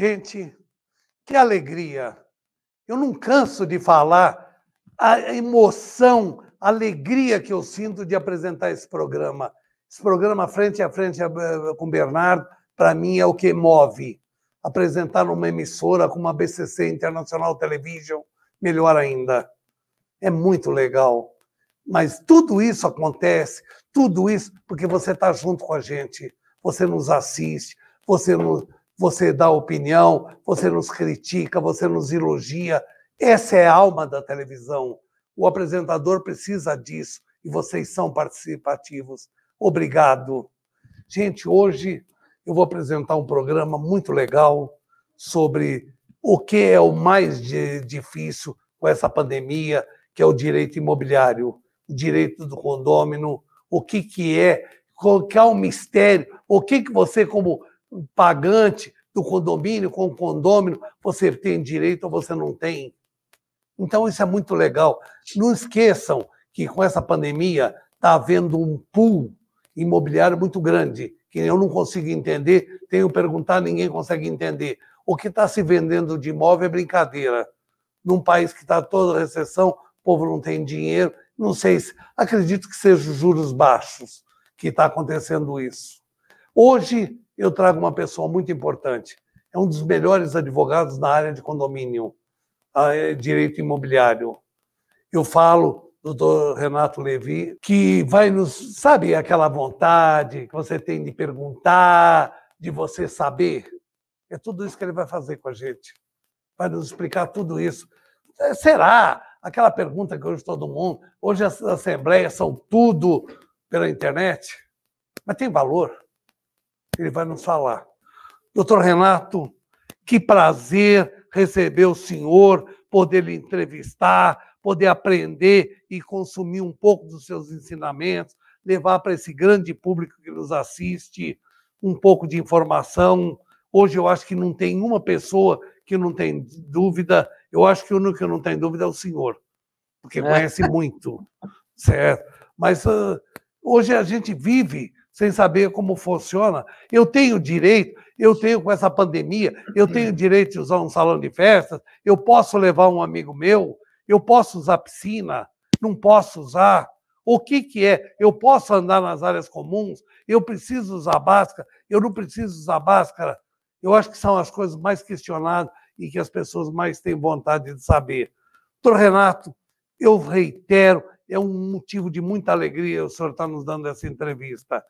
Gente, que alegria! Eu não canso de falar a emoção, a alegria que eu sinto de apresentar esse programa. Esse programa frente a frente eh, com o Bernardo, para mim é o que move. Apresentar numa emissora como a BCC Internacional Television, melhor ainda. É muito legal. Mas tudo isso acontece, tudo isso porque você está junto com a gente, você nos assiste, você nos você dá opinião, você nos critica, você nos elogia. Essa é a alma da televisão. O apresentador precisa disso e vocês são participativos. Obrigado. Gente, hoje eu vou apresentar um programa muito legal sobre o que é o mais difícil com essa pandemia, que é o direito imobiliário, o direito do condômino, o que, que é, qual que é o mistério, o que, que você, como pagante do condomínio com o condomínio, você tem direito ou você não tem. Então, isso é muito legal. Não esqueçam que com essa pandemia está havendo um pool imobiliário muito grande, que eu não consigo entender, tenho que perguntar, ninguém consegue entender. O que está se vendendo de imóvel é brincadeira. Num país que está toda recessão, o povo não tem dinheiro, não sei se. Acredito que sejam juros baixos que está acontecendo isso. Hoje, eu trago uma pessoa muito importante. É um dos melhores advogados na área de condomínio, ah, é, direito imobiliário. Eu falo, doutor Renato Levi, que vai nos. Sabe aquela vontade que você tem de perguntar, de você saber? É tudo isso que ele vai fazer com a gente. Vai nos explicar tudo isso. É, será? Aquela pergunta que hoje todo mundo. Hoje as assembleias são tudo pela internet, mas tem valor ele vai nos falar. Doutor Renato, que prazer receber o senhor, poder lhe entrevistar, poder aprender e consumir um pouco dos seus ensinamentos, levar para esse grande público que nos assiste um pouco de informação. Hoje eu acho que não tem uma pessoa que não tem dúvida. Eu acho que o único que não tem dúvida é o senhor, porque é. conhece muito, certo? Mas uh, hoje a gente vive sem saber como funciona. Eu tenho direito, eu tenho com essa pandemia, eu uhum. tenho direito de usar um salão de festas, eu posso levar um amigo meu, eu posso usar piscina, não posso usar. O que, que é? Eu posso andar nas áreas comuns, eu preciso usar máscara, eu não preciso usar máscara. Eu acho que são as coisas mais questionadas e que as pessoas mais têm vontade de saber. Doutor Renato, eu reitero, é um motivo de muita alegria o senhor estar nos dando essa entrevista.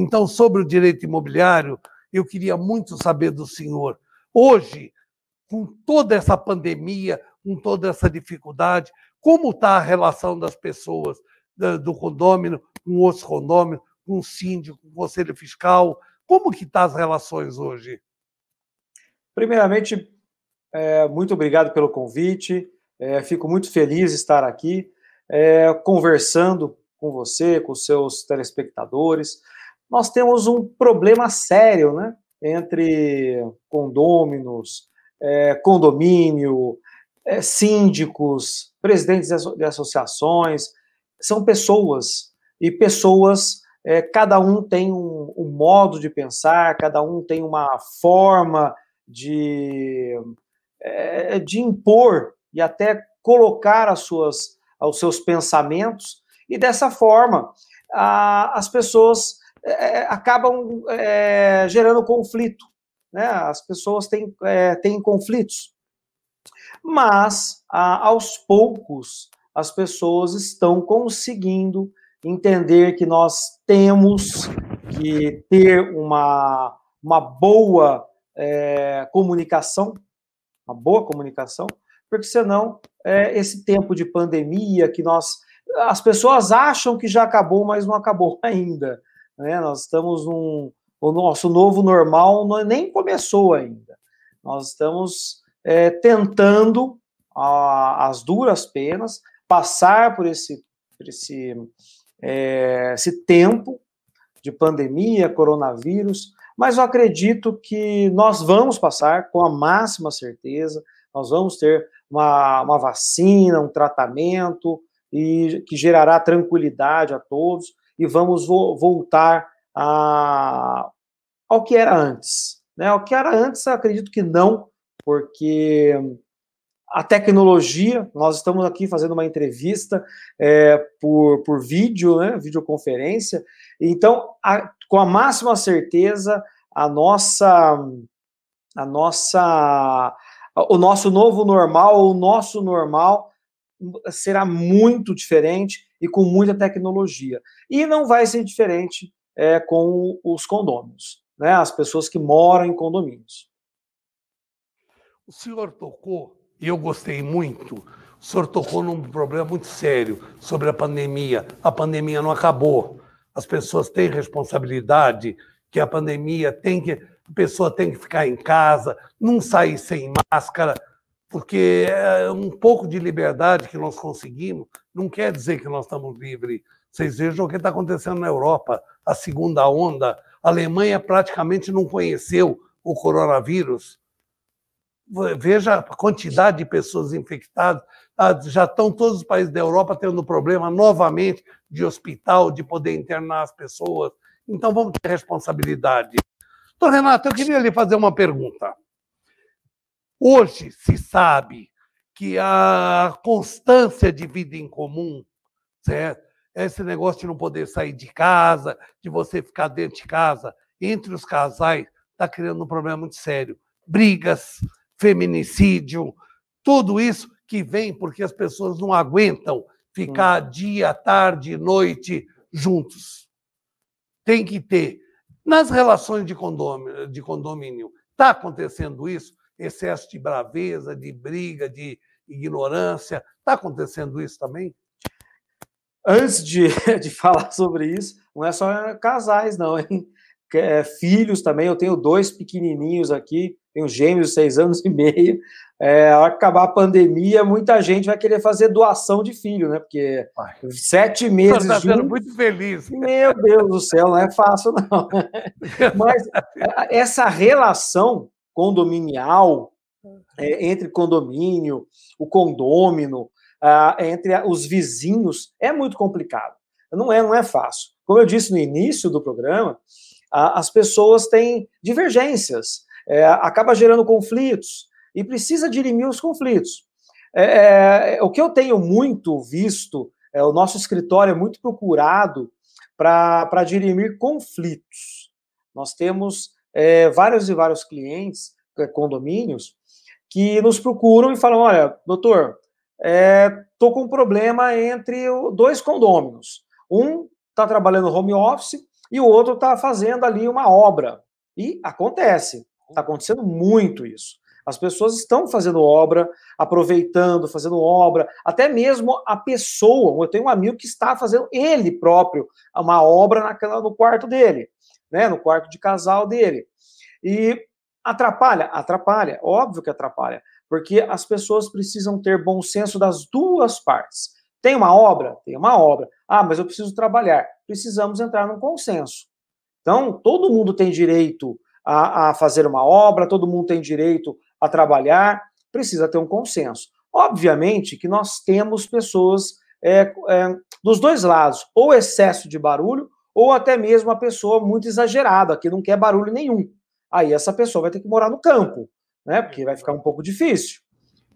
Então, sobre o direito imobiliário, eu queria muito saber do senhor. Hoje, com toda essa pandemia, com toda essa dificuldade, como está a relação das pessoas do condômino com outros condôminos, com o síndico, com o conselho fiscal? Como que estão tá as relações hoje? Primeiramente, é, muito obrigado pelo convite. É, fico muito feliz de estar aqui é, conversando com você, com seus telespectadores nós temos um problema sério né, entre condôminos, é, condomínio, é, síndicos, presidentes de associações, são pessoas, e pessoas, é, cada um tem um, um modo de pensar, cada um tem uma forma de, é, de impor e até colocar as suas, os seus pensamentos, e dessa forma a, as pessoas é, é, acabam é, gerando conflito. Né? As pessoas têm, é, têm conflitos. Mas, a, aos poucos, as pessoas estão conseguindo entender que nós temos que ter uma, uma boa é, comunicação, uma boa comunicação, porque senão é, esse tempo de pandemia que nós as pessoas acham que já acabou, mas não acabou ainda. Né? Nós estamos num. O nosso novo normal é nem começou ainda. Nós estamos é, tentando, a, as duras penas, passar por esse, por esse, é, esse tempo de pandemia, coronavírus, mas eu acredito que nós vamos passar com a máxima certeza, nós vamos ter uma, uma vacina, um tratamento e que gerará tranquilidade a todos e vamos voltar a, ao que era antes. Né? O que era antes, acredito que não, porque a tecnologia, nós estamos aqui fazendo uma entrevista é, por, por vídeo, né, videoconferência, então, a, com a máxima certeza, a nossa, a nossa, o nosso novo normal, o nosso normal será muito diferente e com muita tecnologia. E não vai ser diferente é, com os condôminos, né? as pessoas que moram em condomínios. O senhor tocou, e eu gostei muito, o senhor tocou num problema muito sério sobre a pandemia. A pandemia não acabou. As pessoas têm responsabilidade que a pandemia tem que. A pessoa tem que ficar em casa, não sair sem máscara, porque é um pouco de liberdade que nós conseguimos não quer dizer que nós estamos livres. Vocês vejam o que está acontecendo na Europa, a segunda onda. A Alemanha praticamente não conheceu o coronavírus. Veja a quantidade de pessoas infectadas. Ah, já estão todos os países da Europa tendo problema novamente de hospital, de poder internar as pessoas. Então vamos ter responsabilidade. Doutor Renato, eu queria lhe fazer uma pergunta. Hoje se sabe que a constância de vida em comum, certo? É esse negócio de não poder sair de casa, de você ficar dentro de casa, entre os casais, está criando um problema muito sério. Brigas, feminicídio, tudo isso que vem porque as pessoas não aguentam ficar hum. dia, tarde, noite juntos. Tem que ter. Nas relações de condomínio, de condomínio, está acontecendo isso? excesso de braveza, de briga, de ignorância. Está acontecendo isso também? Antes de, de falar sobre isso, não é só casais, não, hein? É, filhos também, eu tenho dois pequenininhos aqui, tenho gêmeos de seis anos e meio. É, ao acabar a pandemia, muita gente vai querer fazer doação de filho, né? Porque Ai, sete meses. Está sendo muito feliz. Meu Deus do céu, não é fácil, não. Mas essa relação condominial, é, entre condomínio, o condômino, entre os vizinhos, é muito complicado. Não é, não é fácil. Como eu disse no início do programa, as pessoas têm divergências, é, acaba gerando conflitos e precisa dirimir os conflitos. É, é o que eu tenho muito visto, é, o nosso escritório é muito procurado para dirimir conflitos. Nós temos é, vários e vários clientes, é, condomínios, que nos procuram e falam: olha, doutor, estou é, com um problema entre dois condôminos. Um está trabalhando home office e o outro está fazendo ali uma obra. E acontece, está acontecendo muito isso. As pessoas estão fazendo obra, aproveitando, fazendo obra, até mesmo a pessoa. Eu tenho um amigo que está fazendo ele próprio uma obra naquela, no quarto dele né, no quarto de casal dele. E atrapalha, atrapalha, óbvio que atrapalha, porque as pessoas precisam ter bom senso das duas partes. Tem uma obra? Tem uma obra. Ah, mas eu preciso trabalhar. Precisamos entrar num consenso. Então, todo mundo tem direito a, a fazer uma obra, todo mundo tem direito a trabalhar, precisa ter um consenso. Obviamente que nós temos pessoas é, é, dos dois lados, ou excesso de barulho ou até mesmo uma pessoa muito exagerada, que não quer barulho nenhum. Aí essa pessoa vai ter que morar no campo, né? Porque vai ficar um pouco difícil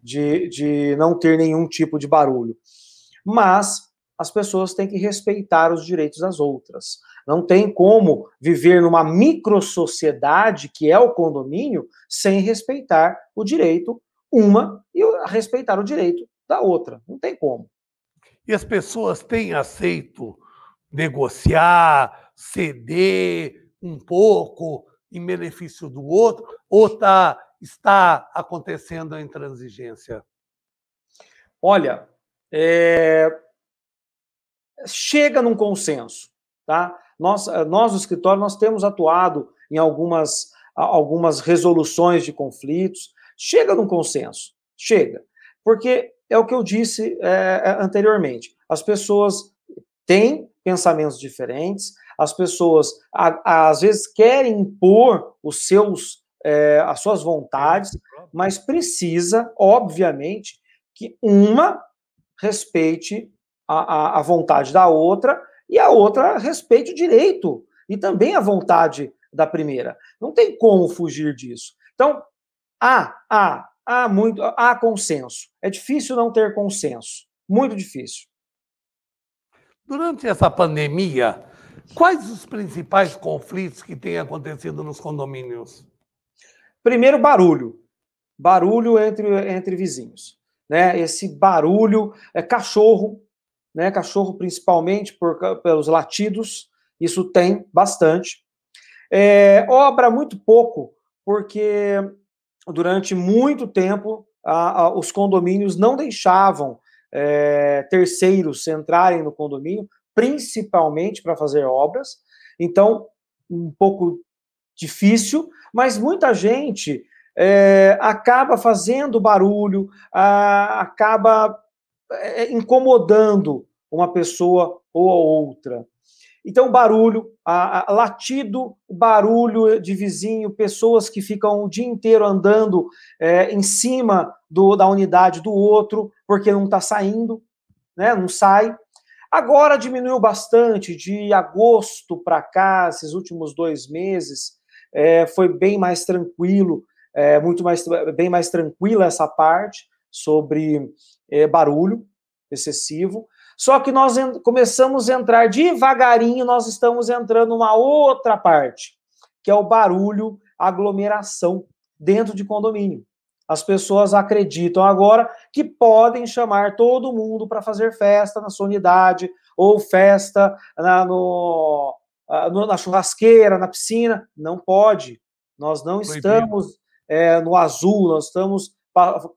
de, de não ter nenhum tipo de barulho. Mas as pessoas têm que respeitar os direitos das outras. Não tem como viver numa microsociedade, que é o condomínio, sem respeitar o direito uma e respeitar o direito da outra. Não tem como. E as pessoas têm aceito negociar, ceder um pouco em benefício do outro, ou tá, está acontecendo a intransigência? Olha, é... chega num consenso, tá? Nós, nós, no escritório, nós temos atuado em algumas, algumas resoluções de conflitos. Chega num consenso, chega. Porque é o que eu disse é, é anteriormente. As pessoas têm pensamentos diferentes, as pessoas a, a, às vezes querem impor os seus, é, as suas vontades, é mas precisa, obviamente, que uma respeite a, a, vontade da outra e a outra respeite o direito e também a vontade da primeira. Não tem como fugir disso. Então, há, há, há muito, há consenso. É difícil não ter consenso, muito difícil. Durante essa pandemia, quais os principais conflitos que têm acontecido nos condomínios? Primeiro, barulho. Barulho entre, entre vizinhos. Né? Esse barulho é cachorro, né? Cachorro principalmente por, pelos latidos, isso tem bastante. É, obra muito pouco, porque durante muito tempo a, a, os condomínios não deixavam é, terceiros entrarem no condomínio, principalmente para fazer obras. Então, um pouco difícil, mas muita gente é, acaba fazendo barulho, a, acaba é, incomodando uma pessoa ou a outra. Então, barulho, a, a, latido, barulho de vizinho, pessoas que ficam o dia inteiro andando é, em cima do, da unidade do outro, porque não está saindo, né, não sai. Agora diminuiu bastante, de agosto para cá, esses últimos dois meses, é, foi bem mais tranquilo, é, muito mais, bem mais tranquila essa parte sobre é, barulho excessivo, só que nós começamos a entrar devagarinho, nós estamos entrando numa outra parte, que é o barulho, aglomeração dentro de condomínio. As pessoas acreditam agora que podem chamar todo mundo para fazer festa na sua unidade, ou festa na, no, na churrasqueira, na piscina. Não pode. Nós não Foi estamos é, no azul, nós estamos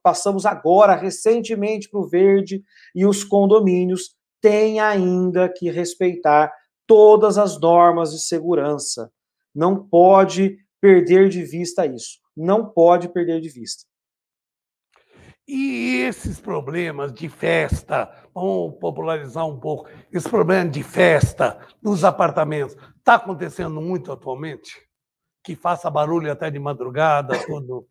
passamos agora recentemente para o verde e os condomínios têm ainda que respeitar todas as normas de segurança. Não pode perder de vista isso. Não pode perder de vista. E esses problemas de festa, vamos popularizar um pouco, esse problema de festa nos apartamentos, está acontecendo muito atualmente? Que faça barulho até de madrugada, tudo.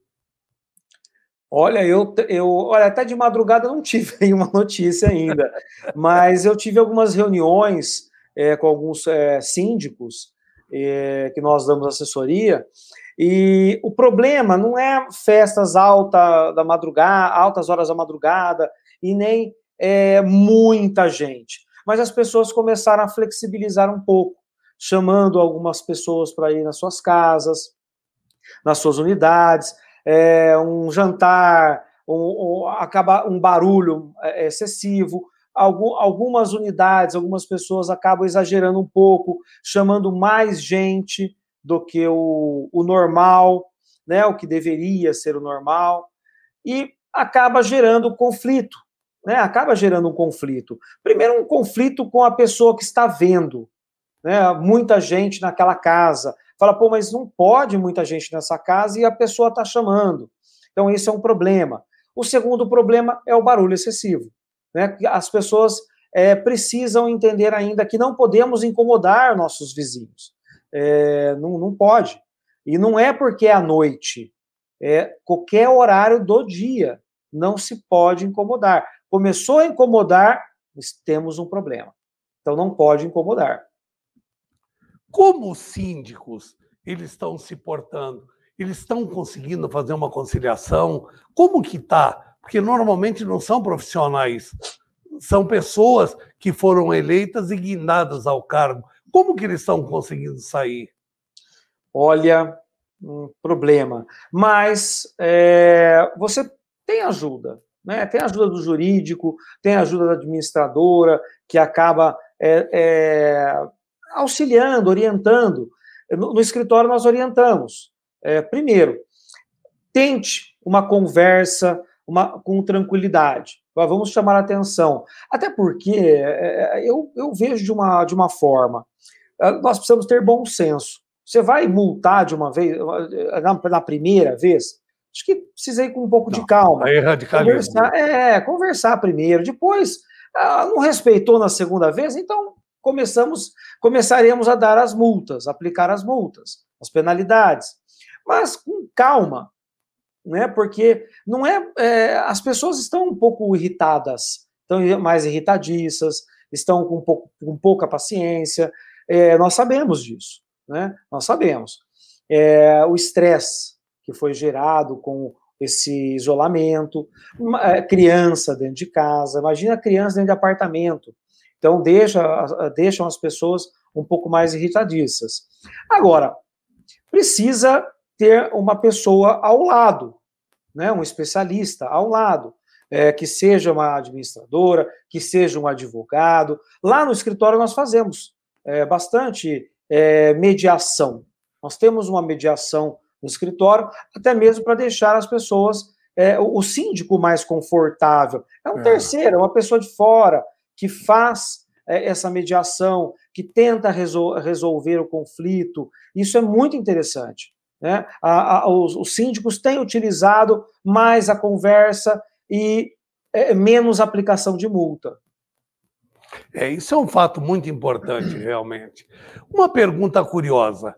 Olha, eu, eu olha, até de madrugada não tive nenhuma notícia ainda, mas eu tive algumas reuniões é, com alguns é, síndicos é, que nós damos assessoria, e o problema não é festas alta da madrugada, altas horas da madrugada, e nem muita gente, mas as pessoas começaram a flexibilizar um pouco, chamando algumas pessoas para ir nas suas casas, nas suas unidades, é, um jantar, um, um, acaba um barulho é, é, excessivo. Algum, algumas unidades, algumas pessoas acabam exagerando um pouco, chamando mais gente do que o, o normal, né, o que deveria ser o normal, e acaba gerando conflito, né, acaba gerando um conflito. Primeiro, um conflito com a pessoa que está vendo, né, muita gente naquela casa, Fala, pô, mas não pode muita gente nessa casa e a pessoa está chamando. Então, esse é um problema. O segundo problema é o barulho excessivo. Né? As pessoas é, precisam entender ainda que não podemos incomodar nossos vizinhos. É, não, não pode. E não é porque é à noite, é qualquer horário do dia. Não se pode incomodar. Começou a incomodar, temos um problema. Então não pode incomodar como os síndicos eles estão se portando? Eles estão conseguindo fazer uma conciliação? Como que está? Porque normalmente não são profissionais, são pessoas que foram eleitas e guindadas ao cargo. Como que eles estão conseguindo sair? Olha, um problema. Mas é, você tem ajuda, né? Tem ajuda do jurídico, tem ajuda da administradora que acaba é, é, auxiliando, orientando. No, no escritório nós orientamos. É, primeiro, tente uma conversa uma, com tranquilidade. Vamos chamar a atenção. Até porque é, é, eu, eu vejo de uma, de uma forma. É, nós precisamos ter bom senso. Você vai multar de uma vez, é, na, na primeira vez? Acho que precisa ir com um pouco não, de calma. É conversar, né? é, conversar primeiro. Depois, ah, não respeitou na segunda vez, então começamos, começaremos a dar as multas, aplicar as multas, as penalidades. Mas com calma, né? Porque não é, é as pessoas estão um pouco irritadas, estão mais irritadiças, estão com, um pouco, com pouca paciência. É, nós sabemos disso, né? Nós sabemos. É, o estresse que foi gerado com esse isolamento, uma, é, criança dentro de casa, imagina criança dentro de apartamento, então, deixa, deixam as pessoas um pouco mais irritadiças. Agora, precisa ter uma pessoa ao lado, né, um especialista ao lado, é, que seja uma administradora, que seja um advogado. Lá no escritório nós fazemos é, bastante é, mediação. Nós temos uma mediação no escritório, até mesmo para deixar as pessoas, é, o síndico mais confortável. É um é. terceiro, é uma pessoa de fora, que faz eh, essa mediação, que tenta resol resolver o conflito. Isso é muito interessante. Né? A, a, os, os, síndicos têm utilizado mais a conversa e é, menos aplicação de multa. É, isso é um fato muito importante, realmente. Uma pergunta curiosa.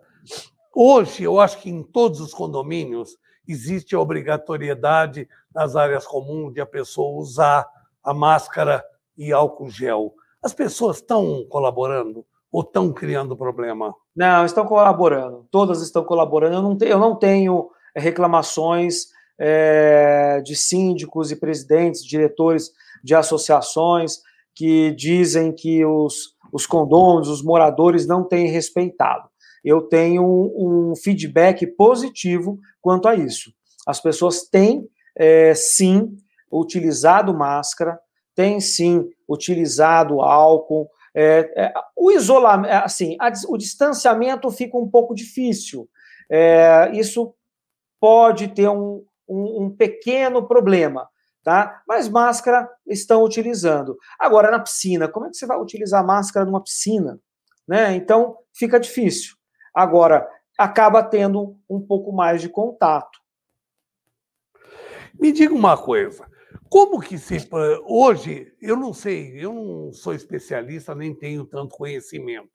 Hoje, eu acho que em todos os condomínios existe a obrigatoriedade nas áreas comuns de a pessoa usar a máscara e álcool gel, as pessoas estão colaborando ou estão criando problema? Não, estão colaborando. Todas estão colaborando. Eu não, te, eu não tenho eh, reclamações é, de síndicos e presidentes, diretores de associações que dizem que os, os condôminos, os moradores não têm respeitado. Eu tenho um, um feedback positivo quanto a isso. As pessoas têm, é, sim, utilizado máscara, tem sim utilizado álcool. É, é, o isolamento, é, assim, a, o distanciamento fica um pouco difícil. É, isso pode ter um, um, um pequeno problema, tá? Mas máscara estão utilizando. Agora, na piscina, como é que você vai utilizar máscara numa piscina? Né? Então, fica difícil. Agora, acaba tendo um pouco mais de contato. Me diga uma coisa. Como que se. É. Hoje, eu não sei, eu não sou especialista, nem tenho tanto conhecimento.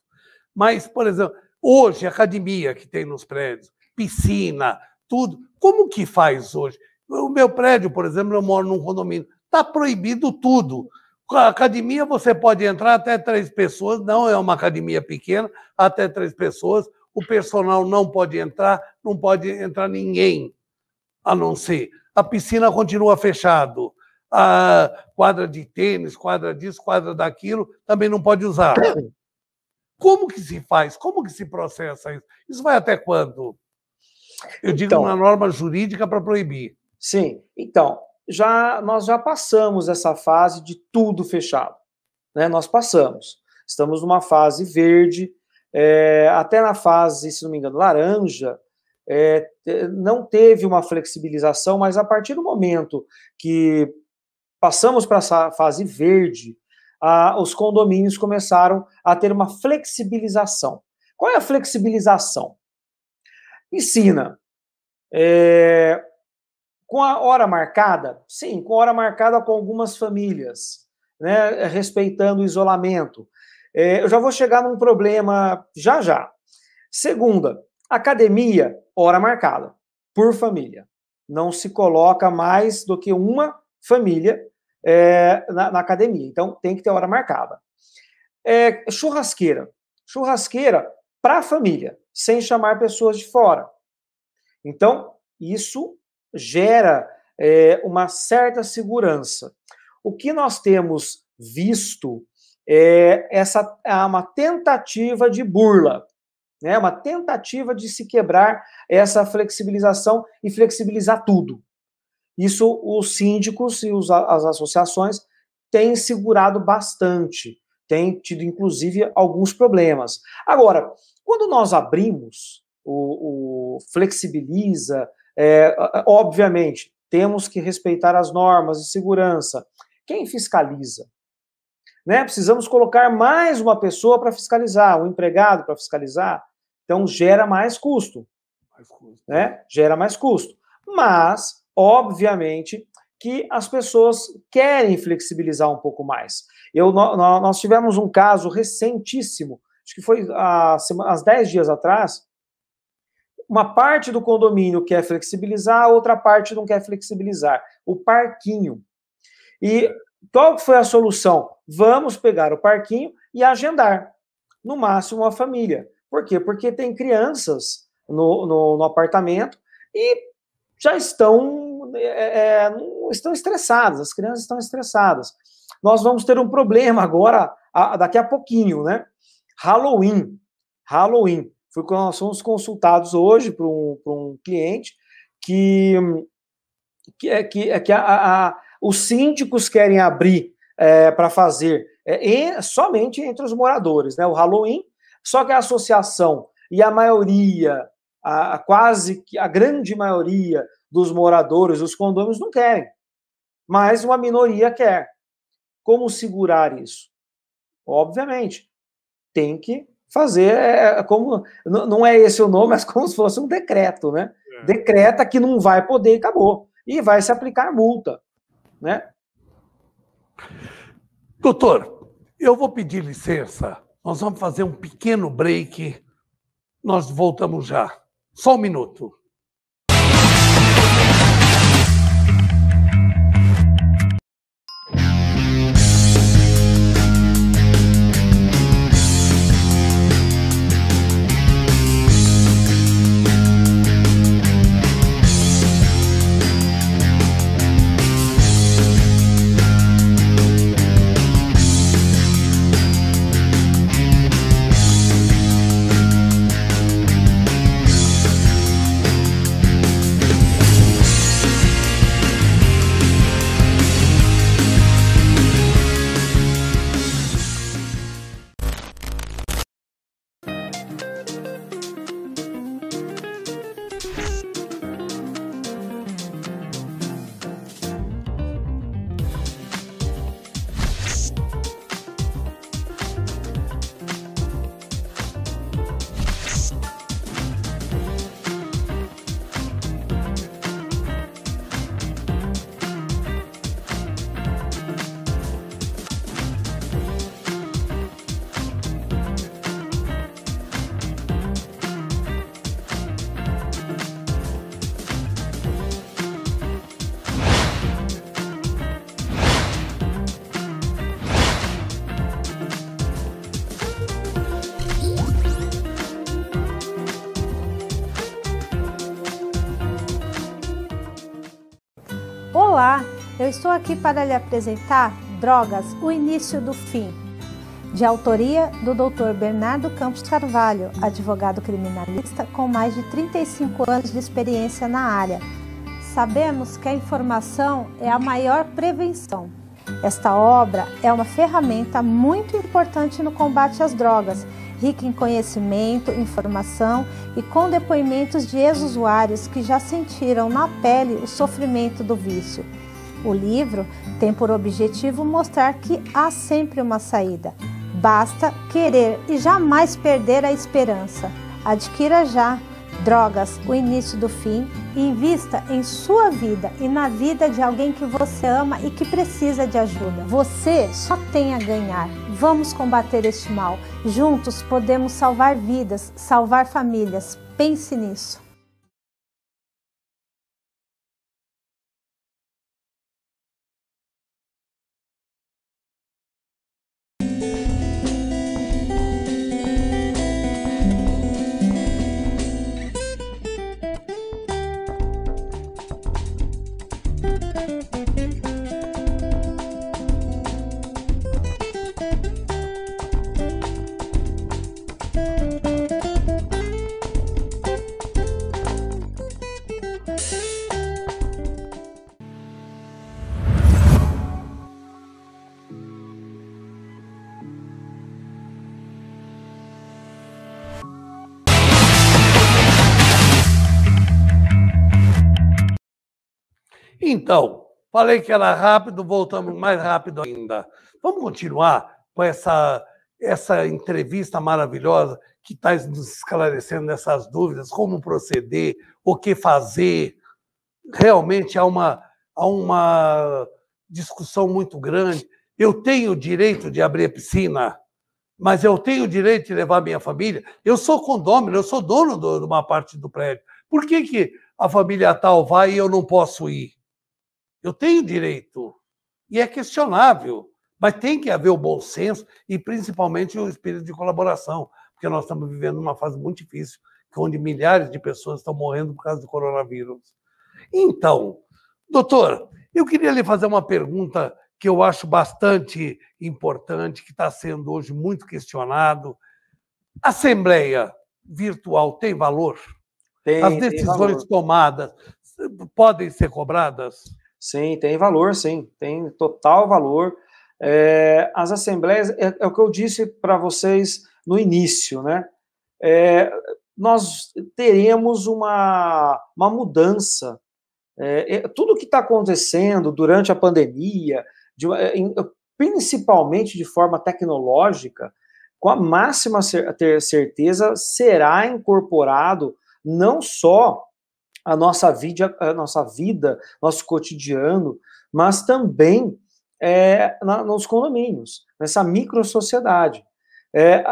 Mas, por exemplo, hoje, academia que tem nos prédios, piscina, tudo, como que faz hoje? O meu prédio, por exemplo, eu moro num condomínio, está proibido tudo. A academia você pode entrar até três pessoas, não é uma academia pequena, até três pessoas. O personal não pode entrar, não pode entrar ninguém, a não ser. A piscina continua fechada a quadra de tênis, quadra disso, quadra daquilo, também não pode usar. Como que se faz? Como que se processa isso? Isso vai até quando? Eu digo então, uma norma jurídica para proibir. Sim, então já nós já passamos essa fase de tudo fechado, né? Nós passamos. Estamos numa fase verde, é, até na fase, se não me engano, laranja. É, não teve uma flexibilização, mas a partir do momento que passamos para a fase verde, ah, os condomínios começaram a ter uma flexibilização. Qual é a flexibilização? Ensina. É, com a hora marcada? Sim, com a hora marcada com algumas famílias, né, respeitando o isolamento. É, eu já vou chegar num problema já já. Segunda, academia, hora marcada, por família. Não se coloca mais do que uma família é, na, na, academia. Então, tem que ter hora marcada. É, churrasqueira. Churrasqueira para a família, sem chamar pessoas de fora. Então, isso gera é, uma certa segurança. O que nós temos visto é essa é uma tentativa de burla, né? uma tentativa de se quebrar essa flexibilização e flexibilizar tudo. Isso os síndicos e os, as associações têm segurado bastante, têm tido, inclusive, alguns problemas. Agora, quando nós abrimos, o, o flexibiliza, é, obviamente, temos que respeitar as normas de segurança. Quem fiscaliza? Né? Precisamos colocar mais uma pessoa para fiscalizar, um empregado para fiscalizar. Então, gera mais custo. Mais custo. Né? Gera mais custo. Mas obviamente, que as pessoas querem flexibilizar um pouco mais. Eu, nós tivemos um caso recentíssimo, acho que foi há, há 10 dias atrás, uma parte do condomínio quer flexibilizar, a outra parte não quer flexibilizar. O parquinho. E qual foi a solução? Vamos pegar o parquinho e agendar. No máximo, a família. Por quê? Porque tem crianças no, no, no apartamento e já estão é, é estão estressadas, as crianças estão estressadas. Nós vamos ter um problema agora, a, daqui a pouquinho, né? Halloween. Halloween. fui com nós fomos consultados hoje para um, um cliente que, que, é, que, é, que a, a, os síndicos querem abrir é, para fazer é, somente entre os moradores, né? O Halloween, só que a associação e a maioria, a, a quase que a grande maioria dos moradores, os condôminos não querem, mas uma minoria quer. Como segurar isso? Obviamente, tem que fazer é, é, é como não é esse o nome, mas como se fosse um decreto, né? É. Decreta que não vai poder e acabou. E vai se aplicar multa, né? Doutor, eu vou pedir licença. Nós vamos fazer um pequeno break. Nós voltamos já. Só um minuto. Eu estou aqui para lhe apresentar Drogas, o início do fim, de autoria do Dr. Bernardo Campos Carvalho, advogado criminalista com mais de 35 anos de experiência na área. Sabemos que a informação é a maior prevenção. Esta obra é uma ferramenta muito importante no combate às drogas, rica em conhecimento, informação e com depoimentos de ex-usuários que já sentiram na pele o sofrimento do vício. O livro tem por objetivo mostrar que há sempre uma saída. Basta querer e jamais perder a esperança. Adquira já drogas, o início do fim, e invista em sua vida e na vida de alguém que você ama e que precisa de ajuda. Você só tem a ganhar. Vamos combater este mal. Juntos podemos salvar vidas, salvar famílias. Pense nisso. Então, falei que era rápido, voltamos mais rápido ainda. Vamos continuar com essa, essa entrevista maravilhosa que está nos esclarecendo essas dúvidas, como proceder, o que fazer. Realmente há uma, há uma discussão muito grande. Eu tenho o direito de abrir a piscina, mas eu tenho o direito de levar minha família. Eu sou condômino, eu sou dono de uma parte do prédio. Por que, que a família tal vai e eu não posso ir? Eu tenho direito. E é questionável. Mas tem que haver o bom senso e, principalmente, o espírito de colaboração, porque nós estamos vivendo uma fase muito difícil, é onde milhares de pessoas estão morrendo por causa do coronavírus. Então, doutor, eu queria lhe fazer uma pergunta que eu acho bastante importante, que está sendo hoje muito questionado. Assembleia virtual tem valor? Tem, As decisões tem valor. tomadas podem ser cobradas? Sim, tem valor, sim, tem total valor. É, as assembleias, é, é, o que eu disse para vocês no início, né? É, nós teremos uma, uma mudança. Eh, é, tudo que está acontecendo durante a pandemia, de, principalmente de forma tecnológica, com a máxima cer certeza será incorporado não só a nossa vida, a nossa vida, nosso cotidiano, mas também é, na, nos condomínios, nessa microsociedade. É,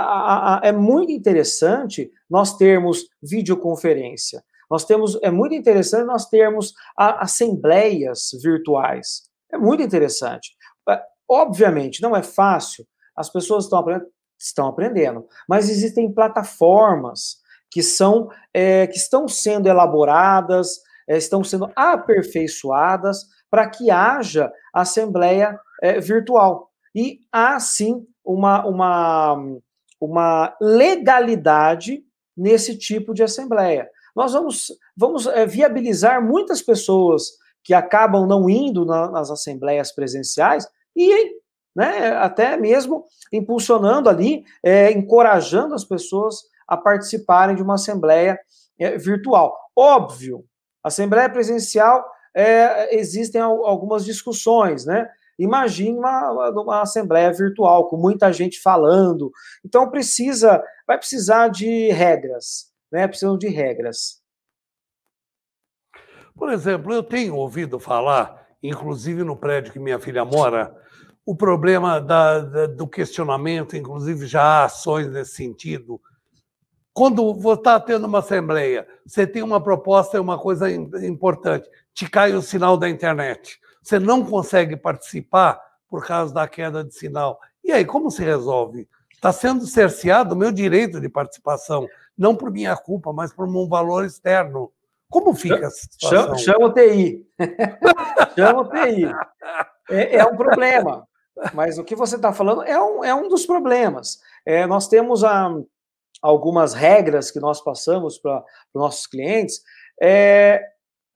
é muito interessante nós termos videoconferência, nós temos, é muito interessante nós termos a, assembleias virtuais, é muito interessante. É, obviamente, não é fácil, as pessoas estão aprendendo, estão aprendendo, mas existem plataformas que são é, que estão sendo elaboradas, é, estão sendo aperfeiçoadas para que haja assembleia é, virtual e há sim uma, uma uma legalidade nesse tipo de assembleia. Nós vamos vamos é, viabilizar muitas pessoas que acabam não indo na, nas assembleias presenciais e né, até mesmo impulsionando ali, é, encorajando as pessoas a participarem de uma assembleia é, virtual. Óbvio, assembleia presencial é, existem algumas discussões, né? Imagine uma, uma, assembleia virtual com muita gente falando. Então precisa, vai precisar de regras, né? Precisam de regras. Por exemplo, eu tenho ouvido falar, inclusive no prédio que minha filha mora, o problema da, da, do questionamento, inclusive já há ações nesse sentido quando você está tendo uma assembleia, você tem uma proposta, é uma coisa importante, te cai o sinal da internet. Você não consegue participar por causa da queda de sinal. E aí, como se resolve? Está sendo cerceado o meu direito de participação, não por minha culpa, mas por um valor externo. Como fica a situação? Chama o TI. Chama o TI. É, é um problema. Mas o que você está falando é um, é um dos problemas. É, nós temos a, algumas regras que nós passamos para nossos clientes é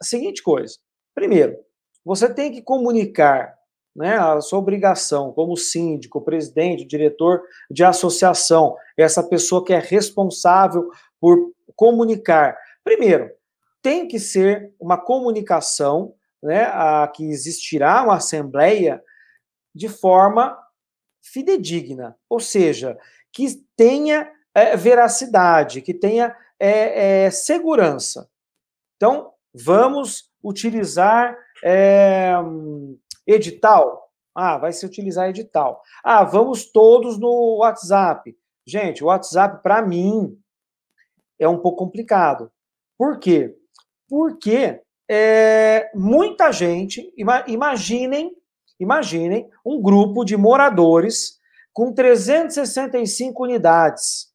a seguinte coisa. Primeiro, você tem que comunicar né, a sua obrigação como síndico, presidente, diretor de associação, essa pessoa que é responsável por comunicar. Primeiro, tem que ser uma comunicação, né, a, que existirá uma assembleia de forma fidedigna, ou seja, que tenha é, veracidade, que tenha é, é, segurança. Então, vamos utilizar é, edital. Ah, vai se utilizar edital. Ah, vamos todos no WhatsApp. Gente, o WhatsApp, para mim, é um pouco complicado. Por quê? Porque é, muita gente, imaginem, imaginem um grupo de moradores com 365 unidades.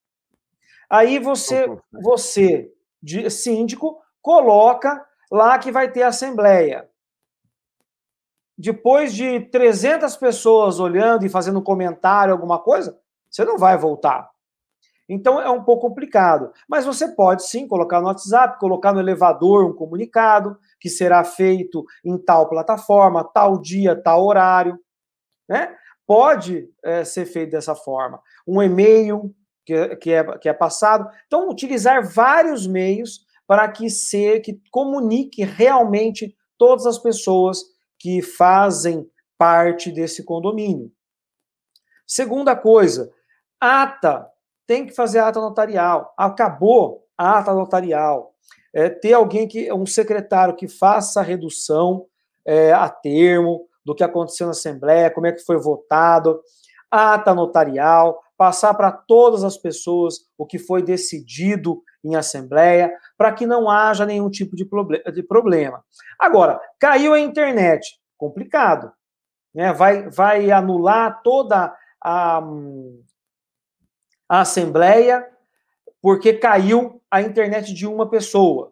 Aí você, você síndico, coloca lá que vai ter assembleia. Depois de 300 pessoas olhando e fazendo comentário, alguma coisa, você não vai voltar. Então é um pouco complicado. Mas você pode sim colocar no WhatsApp, colocar no elevador um comunicado que será feito em tal plataforma, tal dia, tal horário. Né? Pode é, ser feito dessa forma. Um e-mail, que, que, é, que é passado. Então, utilizar vários meios para que se que comunique realmente todas as pessoas que fazem parte desse condomínio. Segunda coisa, ata tem que fazer ata notarial. Acabou a ata notarial. É, ter alguém que um secretário que faça a redução é, a termo do que aconteceu na Assembleia, como é que foi votado, ata notarial, passar para todas as pessoas o que foi decidido em assembleia, para que não haja nenhum tipo de, problema. Agora, caiu a internet, complicado. Né? Vai, vai anular toda a, a assembleia porque caiu a internet de uma pessoa.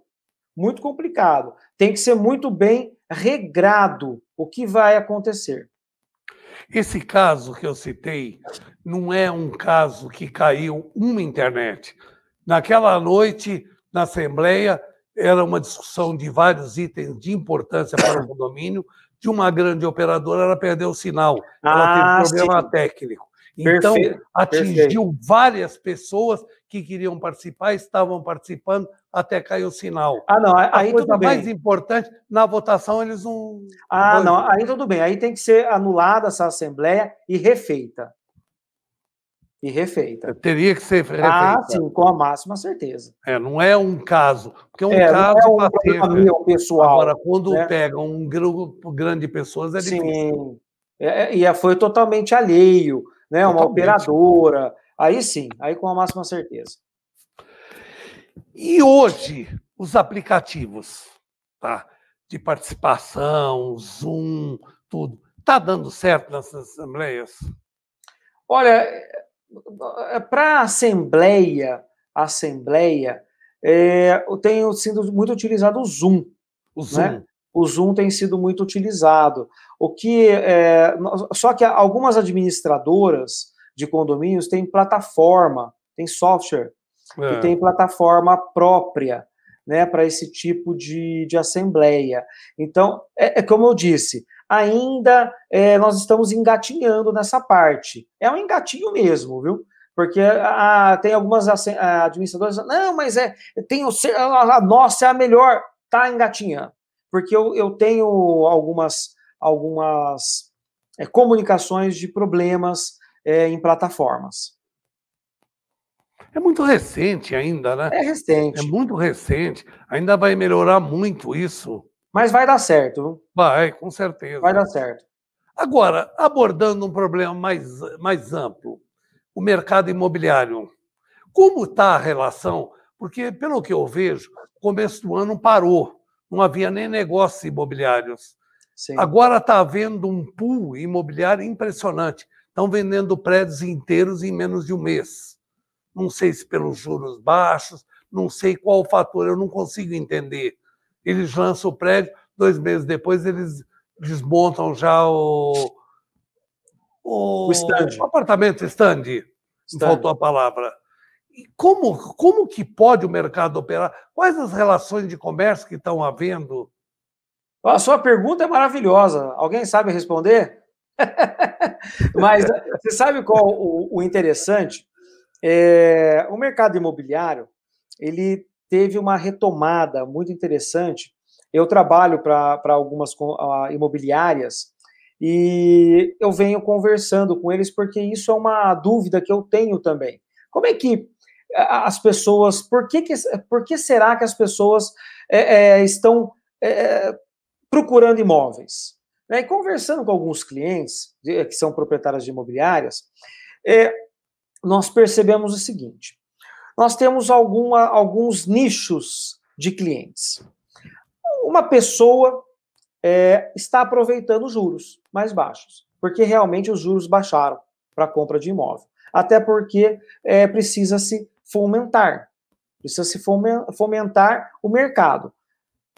Muito complicado. Tem que ser muito bem regrado o que vai acontecer. Esse caso que eu citei não é um caso que caiu uma internet. Naquela noite, na Assembleia, era uma discussão de vários itens de importância para o condomínio, de uma grande operadora, ela perdeu o sinal, ela ah, teve problema sim. técnico. Então, perfeito, atingiu perfeito. várias pessoas que queriam participar, estavam participando, até cair o sinal. Ah, não, aí, a coisa mais bem. importante, na votação eles não. Ah, não, aí tudo bem, aí tem que ser anulada essa assembleia e refeita e refeita. Teria que ser ah, refeita. Ah, sim, com a máxima certeza. É, não é um caso, porque é um é, caso não é um problema meu pessoal. Agora, quando né? pega um grupo grande de pessoas, é sim. difícil. É, é, e é, foi totalmente alheio, né? Totalmente. Uma operadora. Aí sim, aí com a máxima certeza. E hoje, os aplicativos tá? de participação, Zoom, tudo, está dando certo nessas assembleias? Olha, para a Assembleia, Assembleia, é, tenho sido muito utilizado o Zoom. O né? Zoom. Né? O Zoom tem sido muito utilizado. O que é, só que algumas administradoras de condomínios têm plataforma, têm software é. que plataforma própria, né, para esse tipo de, de assembleia. Então, é, é como eu disse, ainda é, nós estamos engatinhando nessa parte. É um engatinho mesmo, viu? Porque a, ah, ah, tem algumas ah, administradoras, não, mas é, tem o, a, a nossa é a melhor, tá engatinhando. Porque eu, eu tenho algumas, algumas é, comunicações de problemas é, em plataformas. É muito recente ainda, né? É recente. É muito recente. Ainda vai melhorar muito isso. Mas vai dar certo. Vai, com certeza. Vai dar certo. Agora, abordando um problema mais, mais amplo, o mercado imobiliário. Como está a relação? Porque, pelo que eu vejo, começo do ano parou, não havia nem negócios imobiliários. Sim. Agora está havendo um pool imobiliário impressionante. Estão vendendo prédios inteiros em menos de um mês. Não sei se pelos juros baixos, não sei qual o fator, eu não consigo entender eles lançam o prédio, dois meses depois eles desmontam já o. O, o stand. O apartamento stand, stand. Faltou a palavra. E como, como que pode o mercado operar? Quais as relações de comércio que estão havendo? A sua pergunta é maravilhosa. Alguém sabe responder? Mas você sabe qual o, o interessante? É, o mercado imobiliário ele teve uma retomada muito interessante. Eu trabalho para algumas uh, imobiliárias e eu venho conversando com eles porque isso é uma dúvida que eu tenho também. Como é que as pessoas, por que, que por que será que as pessoas é, é, estão é, procurando imóveis? Né? E conversando com alguns clientes que são proprietários de imobiliárias, é, nós percebemos o seguinte: nós temos alguma, alguns nichos de clientes. Uma pessoa é, está aproveitando juros mais baixos, porque realmente os juros baixaram para a compra de imóvel. Até porque é, precisa se fomentar, precisa se fomentar o mercado,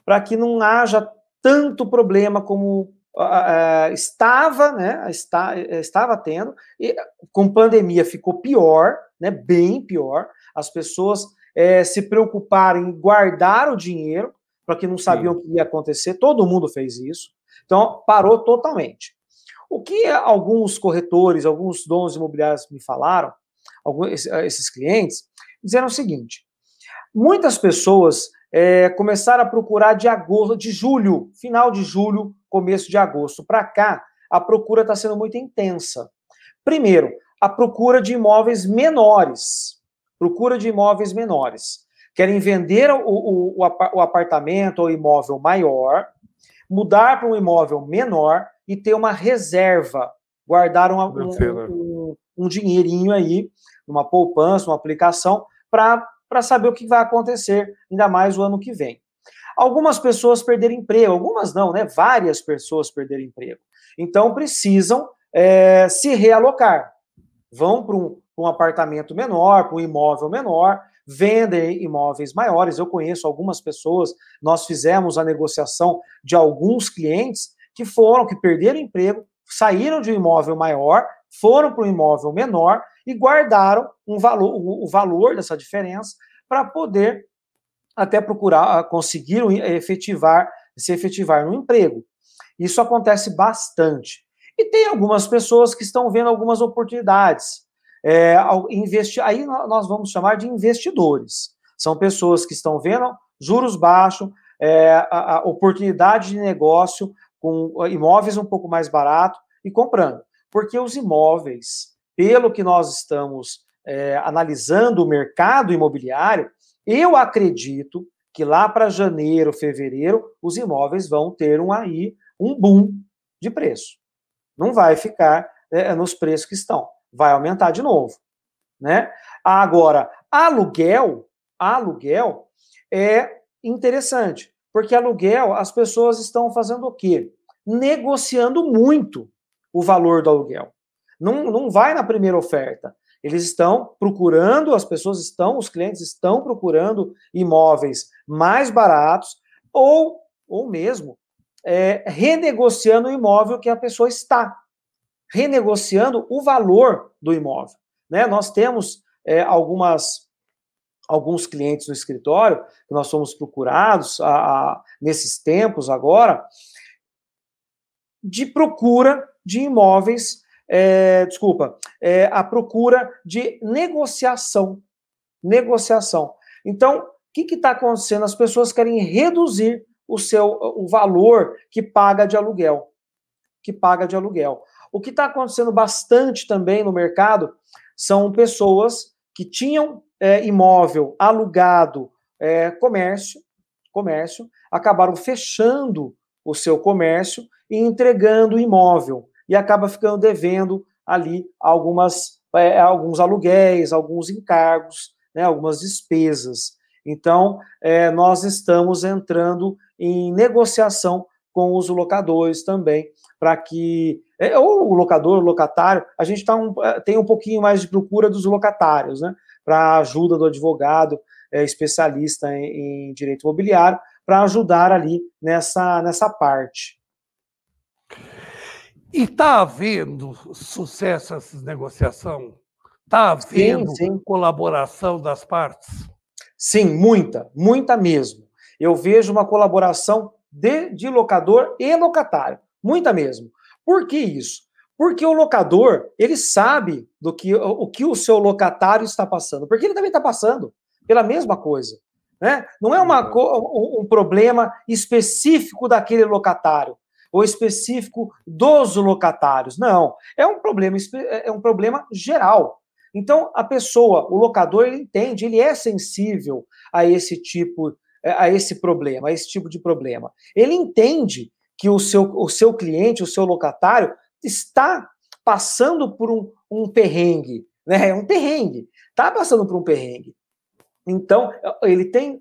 para que não haja tanto problema como Uh, estava, né, está, estava tendo, e com pandemia ficou pior, né, bem pior. As pessoas é, se preocuparam em guardar o dinheiro, para que não sabiam Sim. o que ia acontecer, todo mundo fez isso. Então, parou totalmente. O que alguns corretores, alguns donos imobiliários me falaram, alguns, ah, esses clientes, disseram o seguinte: muitas pessoas é, começaram a procurar de agosto, de julho, final de julho, começo de agosto para cá, a procura está sendo muito intensa. Primeiro, a procura de imóveis menores. Procura de imóveis menores. Querem vender o, o, o apartamento ou imóvel maior, mudar para um imóvel menor e ter uma reserva, guardar uma, um, um, um, dinheirinho aí, uma poupança, uma aplicação, para saber o que vai acontecer, ainda mais o ano que vem. Algumas pessoas perderam emprego, algumas não, né? Várias pessoas perderam emprego. Então precisam é, se realocar vão para um, um, apartamento menor, para um imóvel menor, vendem imóveis maiores. Eu conheço algumas pessoas, nós fizemos a negociação de alguns clientes que foram, que perderam emprego, saíram de um imóvel maior, foram para um imóvel menor e guardaram um valor, o, o valor dessa diferença para poder até procurar, ah, conseguir eh, efetivar, se efetivar no emprego. Isso acontece bastante. E tem algumas pessoas que estão vendo algumas oportunidades. É, investi... Aí nós vamos chamar de investidores. São pessoas que estão vendo juros baixos, é, a, a oportunidade de negócio com ah, imóveis um pouco mais barato e comprando. Porque os imóveis, pelo que nós estamos é, analisando o mercado imobiliário, eu acredito que lá para janeiro, fevereiro, os imóveis vão ter um aí um boom de preço não vai ficar é, nos preços que estão, vai aumentar de novo, né? Agora, aluguel, aluguel é interessante, porque aluguel as pessoas estão fazendo o quê? Negociando muito o valor do aluguel. Não, não vai na primeira oferta. Eles estão procurando, as pessoas estão, os clientes estão procurando imóveis mais baratos ou, ou mesmo é, renegociando o imóvel que a pessoa está, renegociando o valor do imóvel. Né? Nós temos é, algumas alguns clientes no escritório que nós fomos procurados a, a, nesses tempos agora de procura de imóveis, é, desculpa, é, a procura de negociação, negociação. Então, o que está acontecendo? As pessoas querem reduzir o seu o valor que paga de aluguel, que paga de aluguel. O que está acontecendo bastante também no mercado são pessoas que tinham é, imóvel alugado, é, comércio, comércio, acabaram fechando o seu comércio e entregando o imóvel e acaba ficando devendo ali algumas é, alguns aluguéis, alguns encargos, né, algumas despesas. Então, é, nós estamos entrando em negociação com os locadores também, para que é, ou o locador, o locatário, a gente tá um, é, tem um pouquinho mais de procura dos locatários, né? Para ajuda do advogado é, especialista em, em direito imobiliário, para ajudar ali nessa, nessa parte. E está havendo sucesso essa negociação? Está havendo sim, sim. colaboração das partes? Sim, muita, muita mesmo. Eu vejo uma colaboração de, de locador e locatário, muita mesmo. Por que isso? Porque o locador, ele sabe do que o que o seu locatário está passando, porque ele também está passando pela mesma coisa. Né? Não é uma, uhum. um problema específico daquele locatário ou específico dos locatários, não. É um problema, é, é um problema geral. Então, a pessoa, o locador, ele entende, ele é sensível a esse tipo eh, a esse problema, a esse tipo de problema. Ele entende que o seu, o seu cliente, o seu locatário, está passando por um, um perrengue, né? É um perrengue, está passando por um perrengue. Então, ele tem,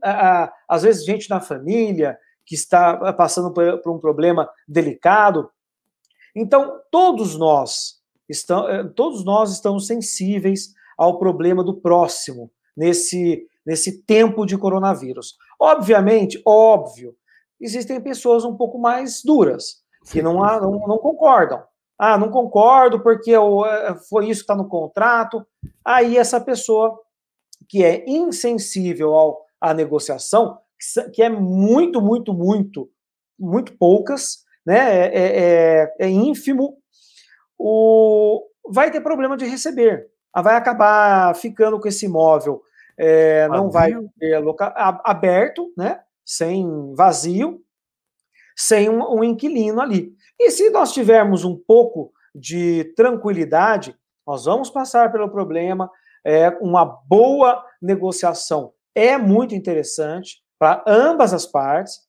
às vezes, gente na família que está passando por um problema delicado. Então, todos nós, Estão, eh, todos nós estamos sensíveis ao problema do próximo nesse, nesse tempo de coronavírus. Obviamente, óbvio, existem pessoas um pouco mais duras, que não, não, não concordam. Ah, não concordo porque eu, eh, foi isso que está no contrato. Aí essa pessoa que é insensível ao, à negociação, que é muito, muito, muito, muito poucas, né? É, é, é, é ínfimo o, vai ter problema de receber. Ah, vai acabar ficando com esse imóvel, é, não vai ter loca, aberto, né? sem vazio, sem um, um inquilino ali. E se nós tivermos um pouco de tranquilidade, nós vamos passar pelo problema. É, uma boa negociação é muito interessante para ambas as partes.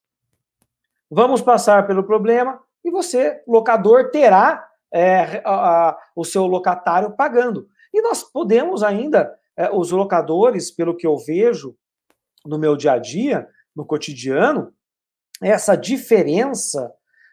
Vamos passar pelo problema e você, locador, terá é, a, a, o seu locatário pagando. E nós podemos ainda, é, os locadores, pelo que eu vejo no meu dia a dia, no cotidiano, essa diferença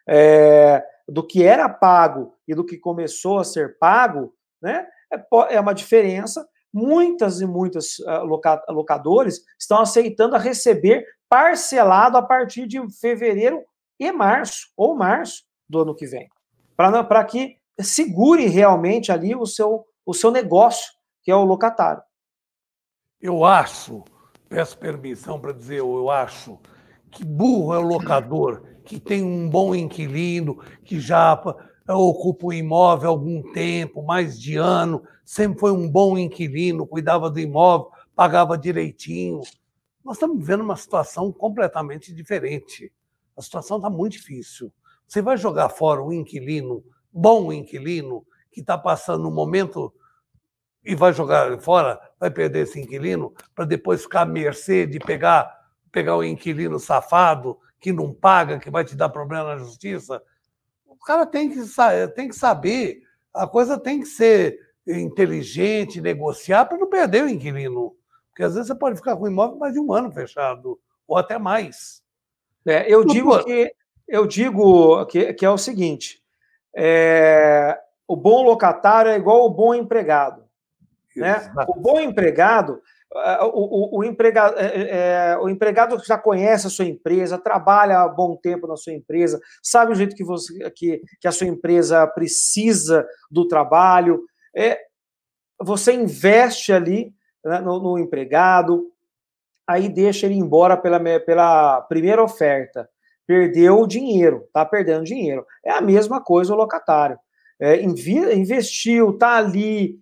é, do que era pago e do que começou a ser pago, né, é, é uma diferença. Muitas e muitas uh, locadores estão aceitando a receber parcelado a partir de fevereiro e março, ou março do ano que vem para que segure realmente ali o seu, o seu negócio, que é o locatário. Eu acho, peço permissão para dizer, eu acho que burro é o locador que tem um bom inquilino, que já é, ocupa o imóvel há algum tempo, mais de ano, sempre foi um bom inquilino, cuidava do imóvel, pagava direitinho. Nós estamos vivendo uma situação completamente diferente. A situação está muito difícil. Você vai jogar fora um inquilino, bom inquilino, que está passando um momento e vai jogar fora, vai perder esse inquilino, para depois ficar à mercê de pegar, pegar o um inquilino safado, que não paga, que vai te dar problema na justiça. O cara tem que, tem que saber, a coisa tem que ser inteligente, negociar para não perder o inquilino. Porque às vezes você pode ficar com o imóvel mais de um ano fechado, ou até mais. É, eu digo que eu digo que, que é o seguinte: é, o bom locatário é igual o bom empregado. Né? O bom empregado, é, o, o, o, emprega, é, é, é o empregado já conhece a sua empresa, trabalha há bom tempo na sua empresa, sabe o jeito que, você, que, que a sua empresa precisa do trabalho. É, você investe ali né, no, no empregado, aí deixa ele embora pela, pela primeira oferta perdeu o dinheiro, está perdendo dinheiro. É a mesma coisa o locatário. É, investiu, está ali,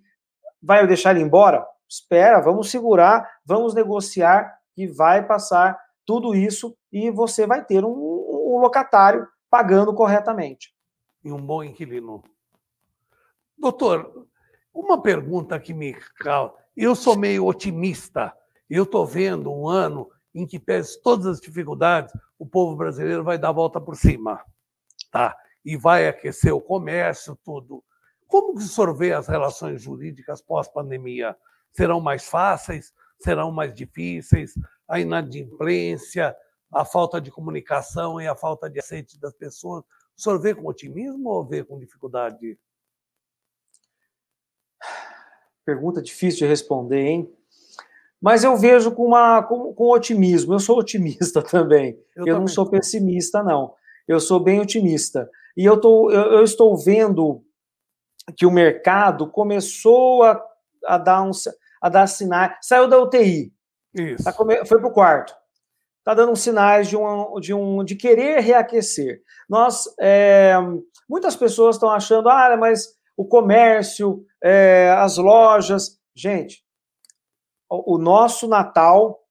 vai deixar ele embora? Espera, vamos segurar, vamos negociar e vai passar tudo isso e você vai ter um, um locatário pagando corretamente. E um bom inquilino. Doutor, uma pergunta que me causa. Eu sou meio otimista. Eu estou vendo um ano em que, pese todas as dificuldades, o povo brasileiro vai dar a volta por cima, tá? E vai aquecer o comércio, tudo. Como que o senhor vê as relações jurídicas pós-pandemia? Serão mais fáceis? Serão mais difíceis? A inadimplência, a falta de comunicação e a falta de aceite das pessoas? O senhor vê com otimismo ou vê com dificuldade? Pergunta difícil de responder, hein? Mas eu vejo com, uma, com, com otimismo. Eu sou otimista também. Eu, eu também. não sou pessimista, não. Eu sou bem otimista. E eu, tô, eu, eu estou vendo que o mercado começou a, a dar, um, a dar sinais. Saiu da UTI. Isso. Tá, foi para o quarto. Está dando sinais de, um, de, um, de querer reaquecer. Nós, é, muitas pessoas estão achando, ah, mas o comércio, é, as lojas. Gente, o nosso Natal,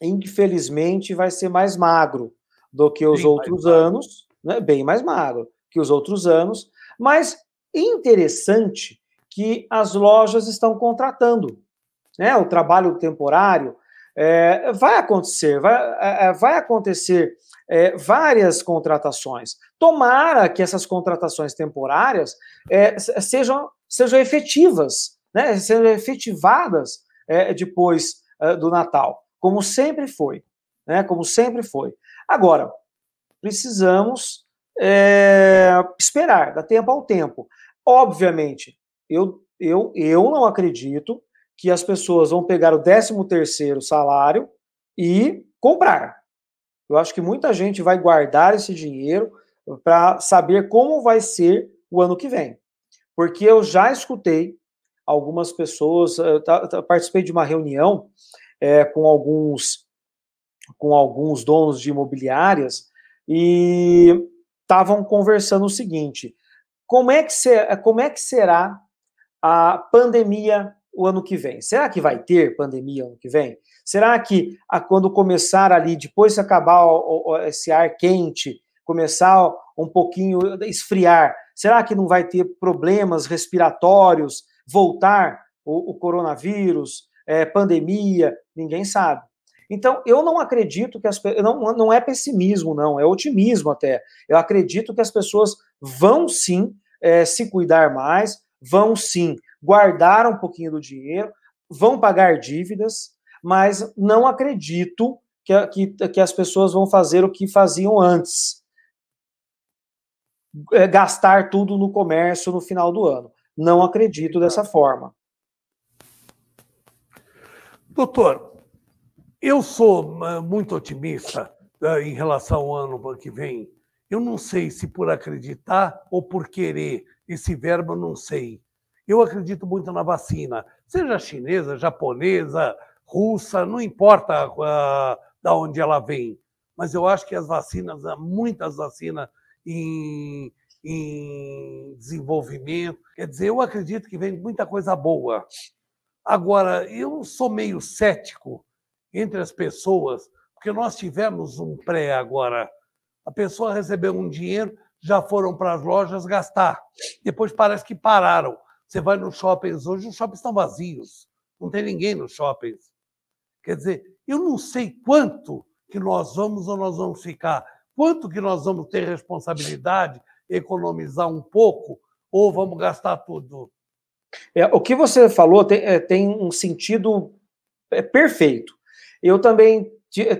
infelizmente, vai ser mais magro do que os bem outros anos, né? bem mais magro que os outros anos, mas interessante que as lojas estão contratando. Né? O trabalho temporário é, vai acontecer, vai, é, é vai acontecer é, várias contratações. Tomara que essas contratações temporárias é, sejam, sejam efetivas, né? sejam efetivadas é, depois é, do Natal, como sempre foi, né? Como sempre foi. Agora, precisamos é, esperar, dar tempo ao tempo. Obviamente, eu, eu, eu não acredito que as pessoas vão pegar o 13 terceiro salário e comprar. Eu acho que muita gente vai guardar esse dinheiro para saber como vai ser o ano que vem. Porque eu já escutei algumas pessoas. eu eh, participei de uma reunião é, com alguns com alguns donos de imobiliárias e estavam conversando o seguinte: como é que, como é que será a pandemia o ano que vem? Será que vai ter pandemia ano que vem? Será que a, quando começar ali, depois acabar o, o, esse ar quente, começar um pouquinho esfriar, será que não vai ter problemas respiratórios? voltar o, o coronavírus, é, pandemia, ninguém sabe. Então, eu não acredito que as Não, não é pessimismo, não, é otimismo até. Eu acredito que as pessoas vão sim é, se cuidar mais, vão sim guardar um pouquinho do dinheiro, vão pagar dívidas, mas não acredito que, que, que as pessoas vão fazer o que faziam antes é, gastar tudo no comércio no final do ano não acredito dessa forma. Doutor, eu sou ah, muito otimista ah, em relação ao ano que vem. Eu não sei se por acreditar ou por querer, esse verbo eu não sei. Eu acredito muito na vacina, seja chinesa, japonesa, russa, não importa uh, da onde ela vem. Mas eu acho que as vacinas, muitas vacinas em, em desenvolvimento. Quer dizer, eu acredito que vem muita coisa boa. Agora, eu sou meio cético entre as pessoas, porque nós tivemos um pré agora. A pessoa recebeu um dinheiro, já foram para as lojas gastar. Depois parece que pararam. Você vai nos shoppings hoje, os shoppings estão vazios. Não tem ninguém nos shoppings. Quer dizer, eu não sei quanto que nós vamos ou nós vamos ficar, quanto que nós vamos ter responsabilidade economizar um pouco ou vamos gastar tudo? É, o que você falou tem, é, tem um sentido é, perfeito. Eu também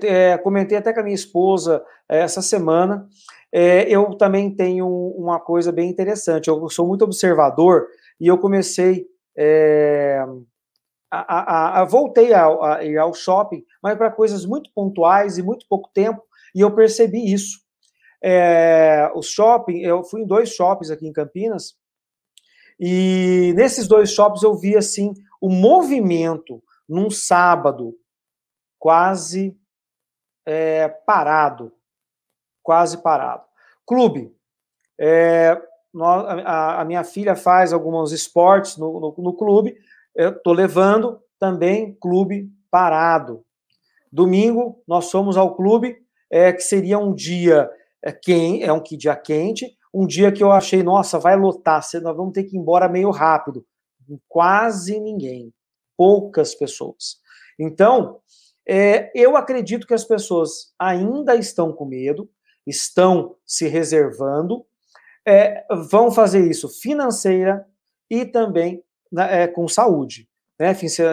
é, comentei até com a minha esposa é, essa semana. É, eu também tenho uma coisa bem interessante. Eu sou muito observador e eu comecei. A, a, a, voltei a, ir ao shopping, mas para coisas muito pontuais e muito pouco tempo, e eu percebi isso é, o shopping, eu fui em dois shoppings aqui em Campinas, e nesses dois shoppings eu vi assim o movimento num sábado quase é, parado, quase parado. Clube, é, a, minha filha faz alguns esportes no, no, no clube, eu estou levando também clube parado. Domingo nós fomos ao clube, é, que seria um dia é quem é um dia quente. Um dia que eu achei, nossa, vai lotar, nós vamos ter que ir embora meio rápido. Quase ninguém, poucas pessoas. Então, é, eu acredito que as pessoas ainda estão com medo, estão se reservando, é, vão fazer isso financeira e também né, é, com saúde, né,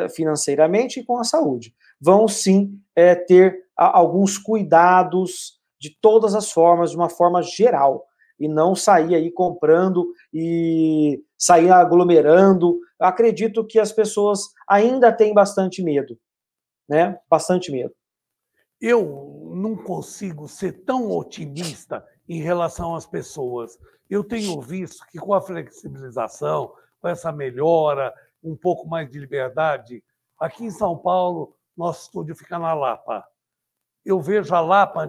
financeiramente e com a saúde. Vão sim é, ter a, alguns cuidados de todas as formas, de uma forma geral, e não sair aí comprando e sair aglomerando. Eu acredito que as pessoas ainda têm bastante medo, né? Bastante medo. Eu não consigo ser tão otimista em relação às pessoas. Eu tenho visto que com a flexibilização, com essa melhora, um pouco mais de liberdade, aqui em São Paulo, nosso estúdio fica na Lapa. Eu vejo a Lapa,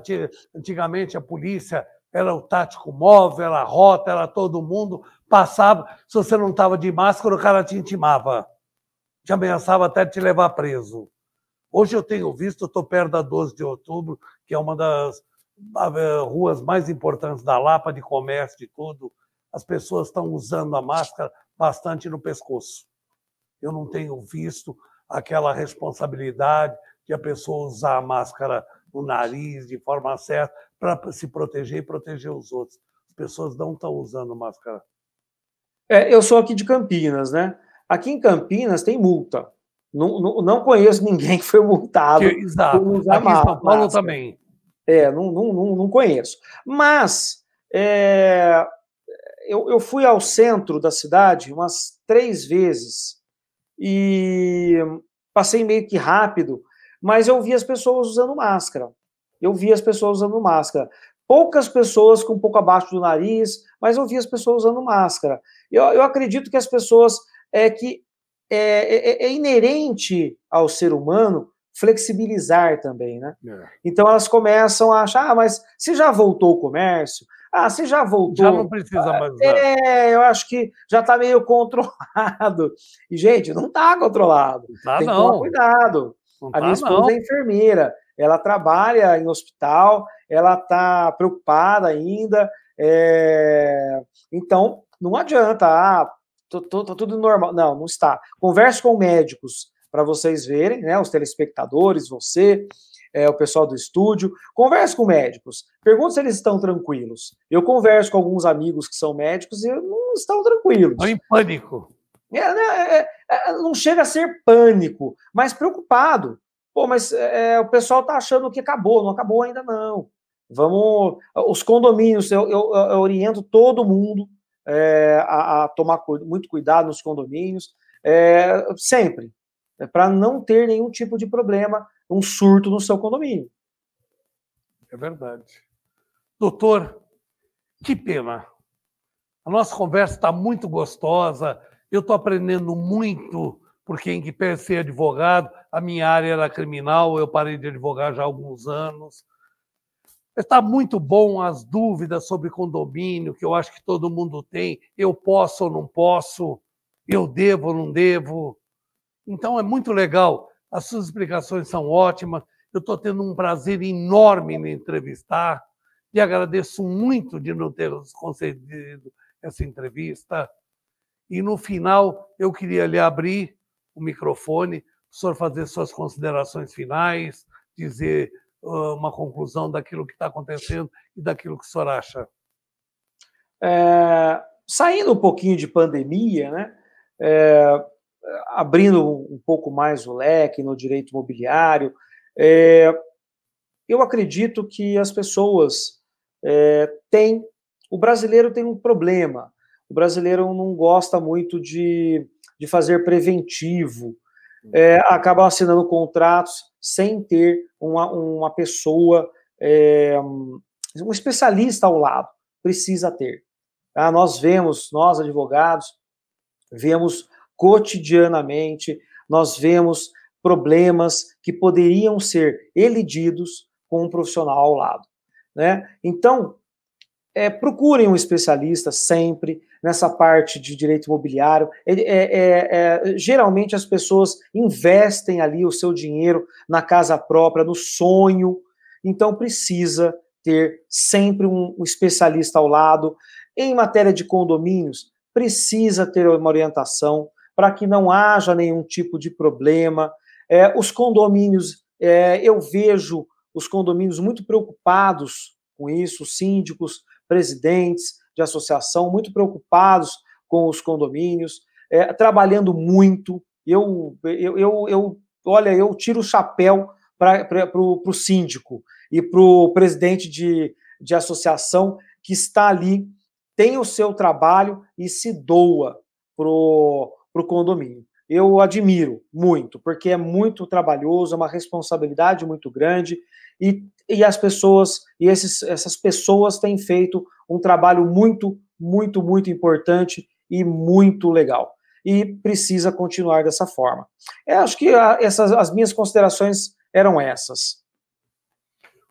antigamente a polícia era o tático móvel, era a rota, era todo mundo, passava. Se você não estava de máscara, o cara te intimava, te ameaçava até te levar preso. Hoje eu tenho visto, estou perto da 12 de outubro, que é uma das eh, ruas mais importantes da Lapa, de comércio, de tudo. As pessoas estão usando a máscara bastante no pescoço. Eu não tenho visto aquela responsabilidade de a pessoa usar a máscara o nariz de forma certa para se proteger e proteger os outros. As pessoas não estão usando máscara. É, eu sou aqui de Campinas, né? Aqui em Campinas tem multa. Não, não, não conheço ninguém que foi multado. Que, exato. Por usar aqui em São Paulo também. É, não, não, não, não conheço. Mas é, eu, eu fui ao centro da cidade umas três vezes e passei meio que rápido mas eu vi as pessoas usando máscara. Eu vi as pessoas usando máscara. Poucas pessoas com um pouco abaixo do nariz, mas eu vi as pessoas usando máscara. Eu, eu acredito que as pessoas é que é, é, é, é inerente ao ser humano flexibilizar também, né? É. Então elas começam a achar, ah, mas se já voltou o comércio, ah, se já voltou. Já não precisa mais usar. É, eu acho que já está meio controlado. E, gente, não está controlado. Tá, Tem não. que tomar cuidado. Não a tá, minha esposa é não. é enfermeira, ela trabalha em hospital, ela está preocupada ainda. É... Então, não adianta, ah, tô, tô, tô tá tudo normal. Não, não está. Converse com médicos para vocês verem, né? Os telespectadores, você, é, o pessoal do estúdio. Converse com médicos, pergunto se eles estão tranquilos. Eu converso com alguns amigos que são médicos e não estão tranquilos. Estão em pânico. É, né, é, é, é, não chega a ser pânico, mas preocupado. Pô, mas é, o pessoal tá achando que acabou, não acabou ainda não. Vamos, os condomínios, eu, eu, eu oriento todo mundo a, a, tomar muito cuidado nos condomínios, sempre, para não ter nenhum tipo de problema, um surto no seu condomínio. É verdade. Doutor, que pena. A nossa conversa está muito gostosa, eu estou aprendendo muito, porque em que per ser advogado, a minha área era criminal, eu parei de advogar já há alguns anos. Está muito bom as dúvidas sobre condomínio, que eu acho que todo mundo tem. Eu posso ou não posso? Eu devo ou não devo? Então é muito legal. As suas explicações são ótimas. Eu estou tendo um prazer enorme em entrevistar e agradeço muito de não ter concedido essa entrevista. E no final, eu queria lhe abrir o microfone, o senhor fazer suas considerações finais, dizer uh, uma conclusão daquilo que está acontecendo e daquilo que o senhor acha. É, saindo um pouquinho de pandemia, né? É, abrindo um pouco mais o leque no direito imobiliário, é, eu acredito que as pessoas é, têm. O brasileiro tem um problema o brasileiro não gosta muito de, de fazer preventivo, uhum. é, acaba assinando contratos sem ter uma, uma pessoa, é, um especialista ao lado, precisa ter. Tá? Nós vemos, nós advogados, vemos cotidianamente, nós vemos problemas que poderiam ser elididos com um profissional ao lado. Né? Então, é, procurem um especialista sempre, nessa parte de direito imobiliário. É, é, é, geralmente as pessoas investem ali o seu dinheiro na casa própria, no sonho, então precisa ter sempre um, especialista ao lado. Em matéria de condomínios, precisa ter uma orientação para que não haja nenhum tipo de problema. É, os condomínios, é, eu vejo os condomínios muito preocupados com isso, síndicos, presidentes, de associação, muito preocupados com os condomínios, é, trabalhando muito. Eu, eu, eu, eu, olha, eu tiro o chapéu para o síndico e para o presidente de, de associação que está ali, tem o seu trabalho e se doa para o condomínio. Eu admiro muito, porque é muito trabalhoso, é uma responsabilidade muito grande, e, e as pessoas, e esses, essas pessoas têm feito um trabalho muito, muito, muito importante e muito legal. E precisa continuar dessa forma. eu é, acho que a, ah, essas, as minhas considerações eram essas.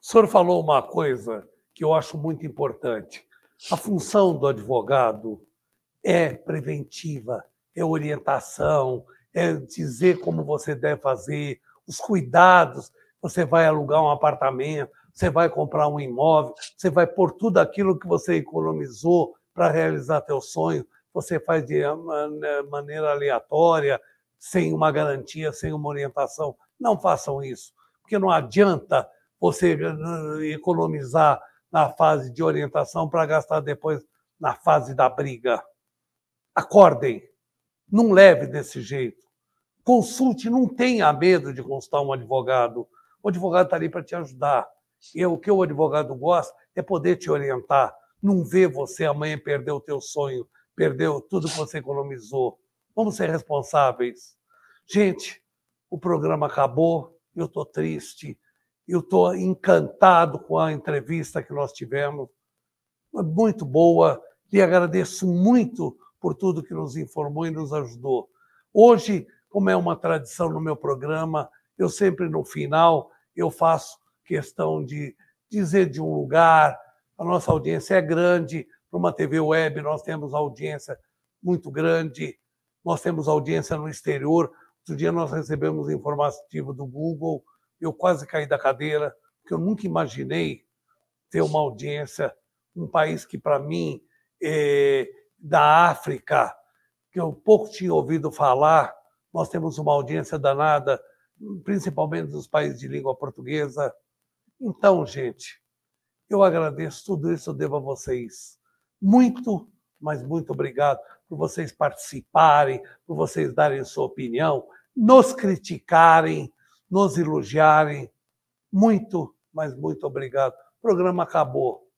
O senhor falou uma coisa que eu acho muito importante. A função do advogado é preventiva, é orientação, é dizer como você deve fazer, os cuidados. Você vai alugar um apartamento, você vai comprar um imóvel, você vai pôr tudo aquilo que você economizou para realizar teu sonho, você faz de né, maneira aleatória, sem uma garantia, sem uma orientação. Não façam isso, porque não adianta você economizar na fase de orientação para gastar depois na fase da briga. Acordem, não leve desse jeito. Consulte, não tenha medo de consultar um advogado. O advogado está ali para te ajudar. E o que o advogado gosta é poder te orientar, não ver você amanhã perder o teu sonho, perdeu tudo que você economizou. Vamos ser responsáveis. Gente, o programa acabou, eu estou triste, eu estou encantado com a entrevista que nós tivemos. Muito boa, e agradeço muito por tudo que nos informou e nos ajudou. Hoje, como é uma tradição no meu programa, eu sempre no final eu faço questão de dizer de um lugar. A nossa audiência é grande. Para uma TV web, nós temos audiência muito grande. Nós temos audiência no exterior. Outro dia nós recebemos informativo do Google. Eu quase caí da cadeira, porque eu nunca imaginei ter uma audiência um país que, para mim, é da África, que eu pouco tinha ouvido falar. Nós temos uma audiência danada, principalmente dos países de língua portuguesa. Então, gente, eu agradeço tudo isso, eu devo a vocês. Muito, mas muito obrigado por vocês participarem, por vocês darem sua opinião, nos criticarem, nos elogiarem. Muito, mas muito obrigado. O programa acabou.